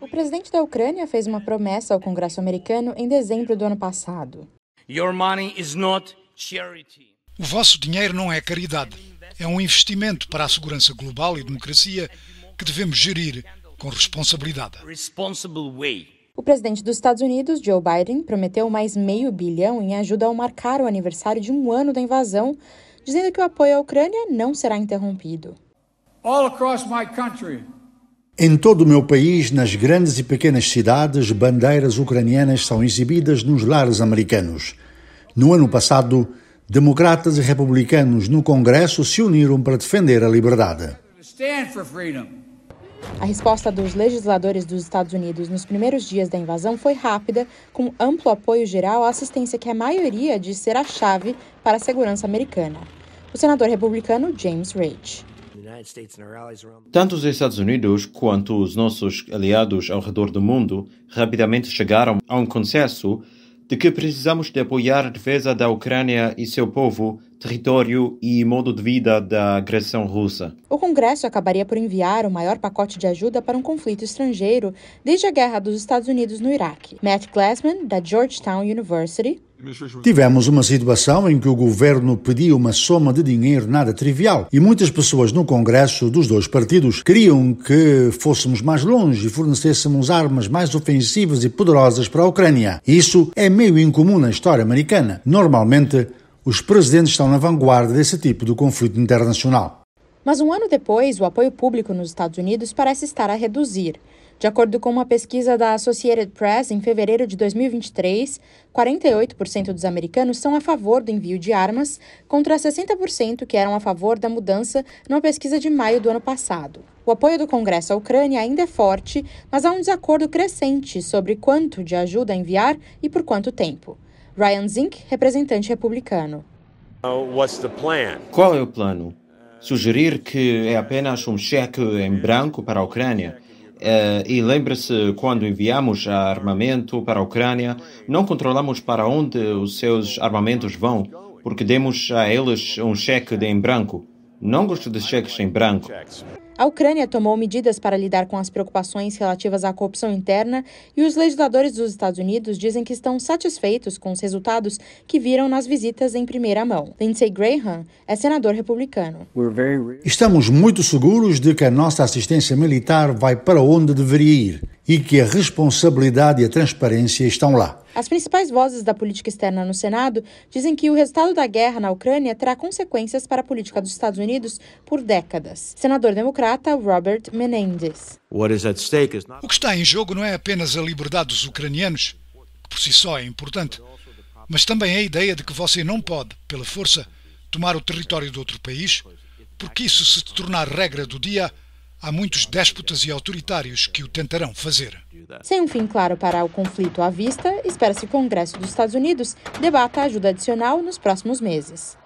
O presidente da Ucrânia fez uma promessa ao Congresso americano em dezembro do ano passado. O vosso dinheiro não é caridade. É um investimento para a segurança global e democracia que devemos gerir com responsabilidade. O presidente dos Estados Unidos, Joe Biden, prometeu mais meio bilhão em ajuda ao marcar o aniversário de um ano da invasão, dizendo que o apoio à Ucrânia não será interrompido. All across my country, em todo o meu país, nas grandes e pequenas cidades, bandeiras ucranianas são exibidas nos lares americanos. No ano passado, democratas e republicanos no Congresso se uniram para defender a liberdade. A resposta dos legisladores dos Estados Unidos nos primeiros dias da invasão foi rápida, com amplo apoio geral à assistência que a maioria diz ser a chave para a segurança americana. O senador republicano James Rage. Tanto os Estados Unidos quanto os nossos aliados ao redor do mundo rapidamente chegaram a um consenso de que precisamos de apoiar a defesa da Ucrânia e seu povo, território e modo de vida da agressão russa. O Congresso acabaria por enviar o maior pacote de ajuda para um conflito estrangeiro desde a guerra dos Estados Unidos no Iraque. Matt Glassman, da Georgetown University, Tivemos uma situação em que o governo pediu uma soma de dinheiro nada trivial e muitas pessoas no Congresso dos dois partidos queriam que fôssemos mais longe e fornecêssemos armas mais ofensivas e poderosas para a Ucrânia. Isso é meio incomum na história americana. Normalmente, os presidentes estão na vanguarda desse tipo de conflito internacional. Mas um ano depois, o apoio público nos Estados Unidos parece estar a reduzir. De acordo com uma pesquisa da Associated Press, em fevereiro de 2023, 48% dos americanos são a favor do envio de armas, contra 60% que eram a favor da mudança numa pesquisa de maio do ano passado. O apoio do Congresso à Ucrânia ainda é forte, mas há um desacordo crescente sobre quanto de ajuda a enviar e por quanto tempo. Ryan Zink, representante republicano. Qual é o plano? sugerir que é apenas um cheque em branco para a Ucrânia. Eh, e lembre-se, quando enviamos armamento para a Ucrânia, não controlamos para onde os seus armamentos vão, porque demos a eles um cheque em branco. Não gosto de cheques em branco. A Ucrânia tomou medidas para lidar com as preocupações relativas à corrupção interna e os legisladores dos Estados Unidos dizem que estão satisfeitos com os resultados que viram nas visitas em primeira mão. Lindsey Graham é senador republicano. Estamos muito seguros de que a nossa assistência militar vai para onde deveria ir e que a responsabilidade e a transparência estão lá. As principais vozes da política externa no Senado dizem que o resultado da guerra na Ucrânia terá consequências para a política dos Estados Unidos por décadas. Senador democrata Robert Menendez. O que está em jogo não é apenas a liberdade dos ucranianos, que por si só é importante, mas também a ideia de que você não pode, pela força, tomar o território de outro país, porque isso se tornar regra do dia Há muitos déspotas e autoritários que o tentarão fazer. Sem um fim claro para o conflito à vista, espera-se que o Congresso dos Estados Unidos debata ajuda adicional nos próximos meses.